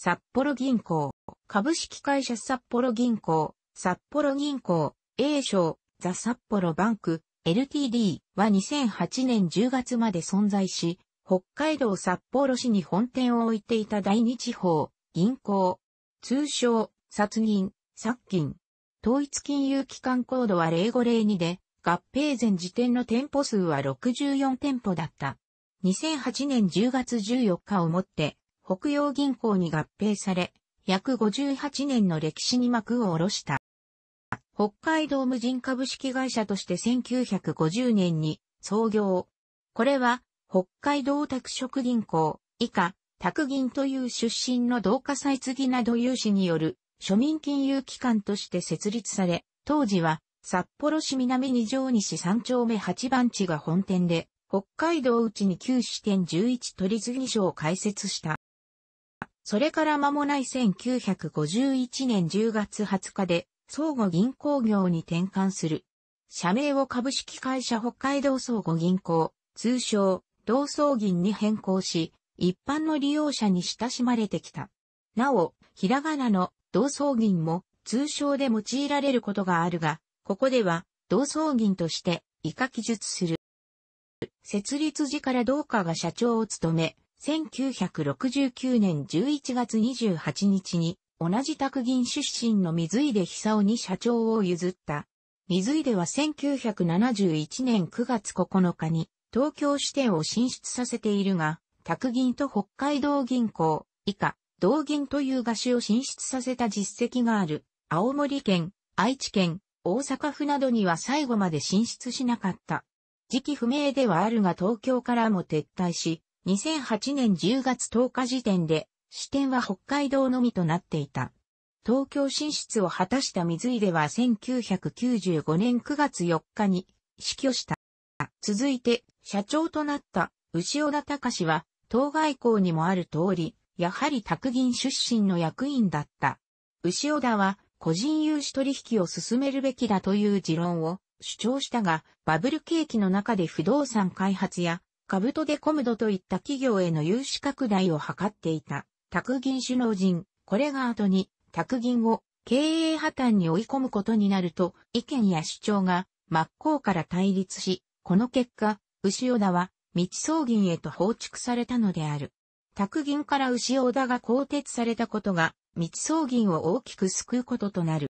札幌銀行、株式会社札幌銀行、札幌銀行、A 賞、ザ・札幌バンク、LTD は2008年10月まで存在し、北海道札幌市に本店を置いていた大日方、銀行、通称、殺銀、殺金。統一金融機関コードは0502で、合併前時点の店舗数は64店舗だった。2008年10月14日をもって、北洋銀行に合併され、約58年の歴史に幕を下ろした。北海道無人株式会社として1950年に創業。これは北海道宅食銀行以下宅銀という出身の同化祭次など有志による庶民金融機関として設立され、当時は札幌市南二条西三丁目八番地が本店で、北海道内に旧支店11取り次所を開設した。それから間もない1951年10月20日で、相互銀行業に転換する。社名を株式会社北海道相互銀行、通称、同窓銀に変更し、一般の利用者に親しまれてきた。なお、ひらがなの同窓銀も通称で用いられることがあるが、ここでは同窓銀として以下記述する。設立時から同かが社長を務め、1969年11月28日に、同じ宅銀出身の水井で久尾に社長を譲った。水井では1971年9月9日に東京支店を進出させているが、宅銀と北海道銀行、以下、同銀という菓子を進出させた実績がある、青森県、愛知県、大阪府などには最後まで進出しなかった。時期不明ではあるが東京からも撤退し、2008年10月10日時点で、支店は北海道のみとなっていた。東京進出を果たした水井では1995年9月4日に死去した。続いて、社長となった牛尾田隆は、当該校にもある通り、やはり宅銀出身の役員だった。牛尾田は、個人融資取引を進めるべきだという持論を主張したが、バブル景気の中で不動産開発や株とデコムドといった企業への融資拡大を図っていた、卓銀首脳陣、これが後に、卓銀を経営破綻に追い込むことになると、意見や主張が真っ向から対立し、この結果、牛尾田は、道草銀へと放逐されたのである。卓銀から牛尾田が更迭されたことが、道草銀を大きく救うこととなる。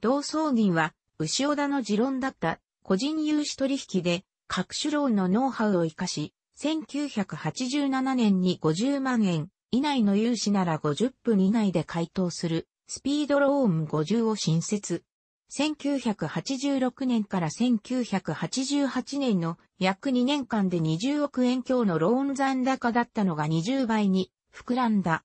同草銀は、牛尾田の持論だった個人融資取引で、各種ローンのノウハウを活かし、1987年に50万円以内の融資なら50分以内で回答するスピードローン50を新設。1986年から1988年の約2年間で20億円強のローン残高だったのが20倍に膨らんだ。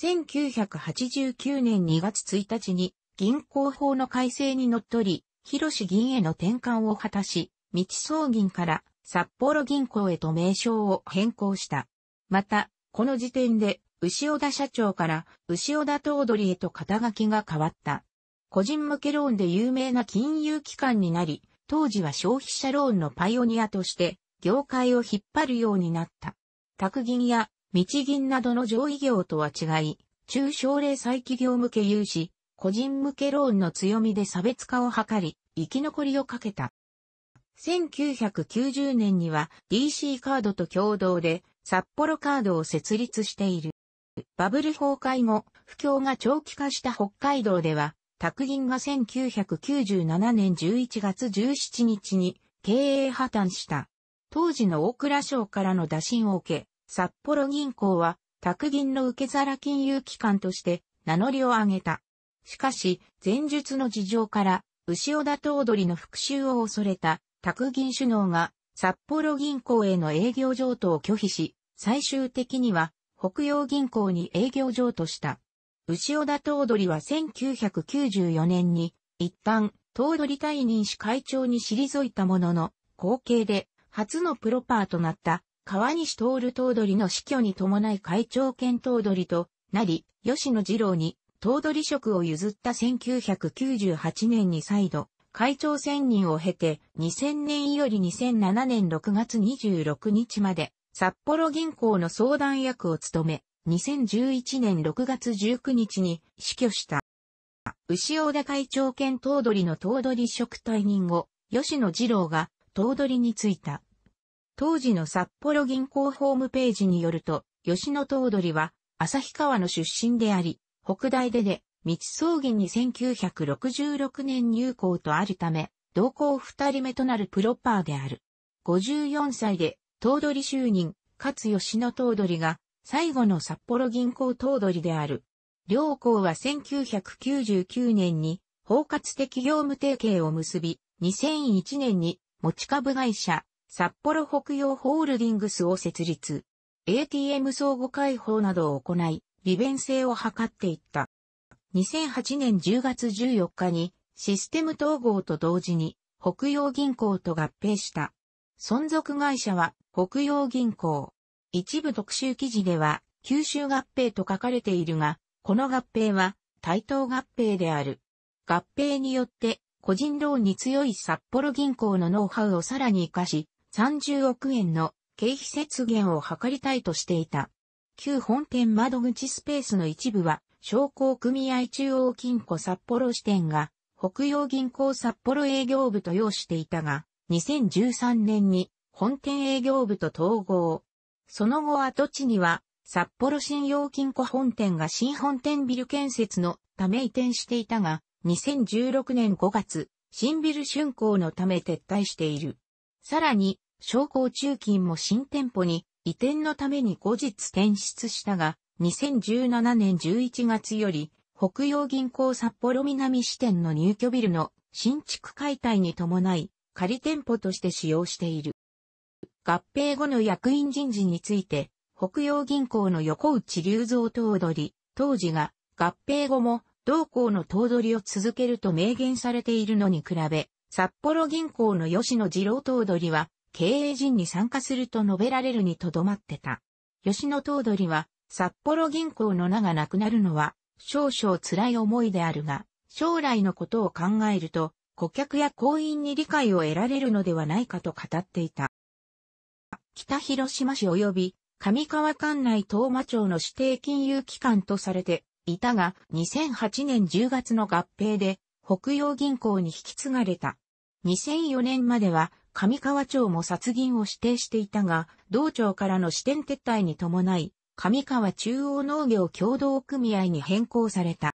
1989年2月1日に銀行法の改正にのっとり、広市銀への転換を果たし、道総銀から札幌銀行へと名称を変更した。また、この時点で、牛尾田社長から、牛尾田頭取へと肩書きが変わった。個人向けローンで有名な金融機関になり、当時は消費者ローンのパイオニアとして、業界を引っ張るようになった。宅銀や道銀などの上位業とは違い、中小零細企業向け融資、個人向けローンの強みで差別化を図り、生き残りをかけた。1990年には DC カードと共同で札幌カードを設立している。バブル崩壊後、不況が長期化した北海道では、拓銀が1997年11月17日に経営破綻した。当時の大倉省からの打診を受け、札幌銀行は拓銀の受け皿金融機関として名乗りを上げた。しかし、前述の事情から、牛尾田頭取の復讐を恐れた宅銀首脳が札幌銀行への営業譲渡を拒否し、最終的には北洋銀行に営業譲渡した。牛尾田頭取は1994年に一旦頭取退任し会長に退いたものの、後継で初のプロパーとなった川西徹頭取の死去に伴い会長兼頭取となり、吉野二郎に頭取職を譲った1998年に再度、会長選任を経て、2000年より2007年6月26日まで、札幌銀行の相談役を務め、2011年6月19日に死去した。牛尾田会長兼頭取の頭取職退任後、吉野二郎が頭取に就いた。当時の札幌銀行ホームページによると、吉野頭取は、旭川の出身であり、北大でで道葬儀に1966年入校とあるため、同校二人目となるプロパーである。54歳で、頭取就任、勝吉野頭取が、最後の札幌銀行頭取である。両校は1999年に、包括的業務提携を結び、2001年に持ち株会社、札幌北洋ホールディングスを設立。ATM 相互開放などを行い、利便性を図っていった。2008年10月14日にシステム統合と同時に北洋銀行と合併した。存続会社は北洋銀行。一部特集記事では九州合併と書かれているが、この合併は対等合併である。合併によって個人ローンに強い札幌銀行のノウハウをさらに活かし、30億円の経費節減を図りたいとしていた。旧本店窓口スペースの一部は、商工組合中央金庫札幌支店が、北洋銀行札幌営業部と要していたが、2013年に本店営業部と統合。その後跡地には、札幌信用金庫本店が新本店ビル建設のため移転していたが、2016年5月、新ビル竣工のため撤退している。さらに、商工中金も新店舗に移転のために後日転出したが、2017年11月より、北洋銀行札幌南支店の入居ビルの新築解体に伴い、仮店舗として使用している。合併後の役員人事について、北洋銀行の横内隆三頭取、当時が合併後も同行の頭取を続けると明言されているのに比べ、札幌銀行の吉野次郎頭取は経営陣に参加すると述べられるにとどまってた。吉野東取は、札幌銀行の名がなくなるのは、少々辛い思いであるが、将来のことを考えると、顧客や行員に理解を得られるのではないかと語っていた。北広島市及び上川管内東馬町の指定金融機関とされていたが、2008年10月の合併で北洋銀行に引き継がれた。2004年までは上川町も殺人を指定していたが、道庁からの支店撤退に伴い、上川中央農業協同組合に変更された。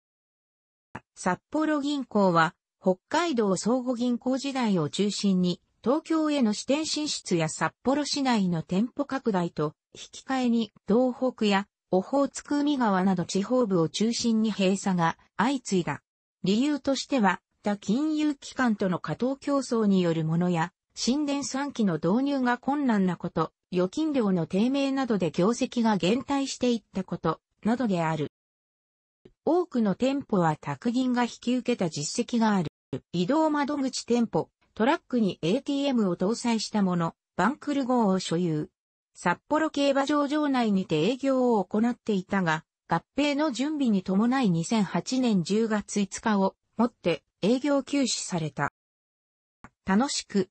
札幌銀行は、北海道相互銀行時代を中心に、東京への支店進出や札幌市内の店舗拡大と、引き換えに東北やオホーツク海川など地方部を中心に閉鎖が相次いだ。理由としては、他金融機関との過当競争によるものや、新電算機の導入が困難なこと、預金量の低迷などで業績が減退していったこと、などである。多くの店舗は宅銀が引き受けた実績がある。移動窓口店舗、トラックに ATM を搭載したもの、バンクル号を所有。札幌競馬場場内にて営業を行っていたが、合併の準備に伴い2008年10月5日をもって営業休止された。楽しく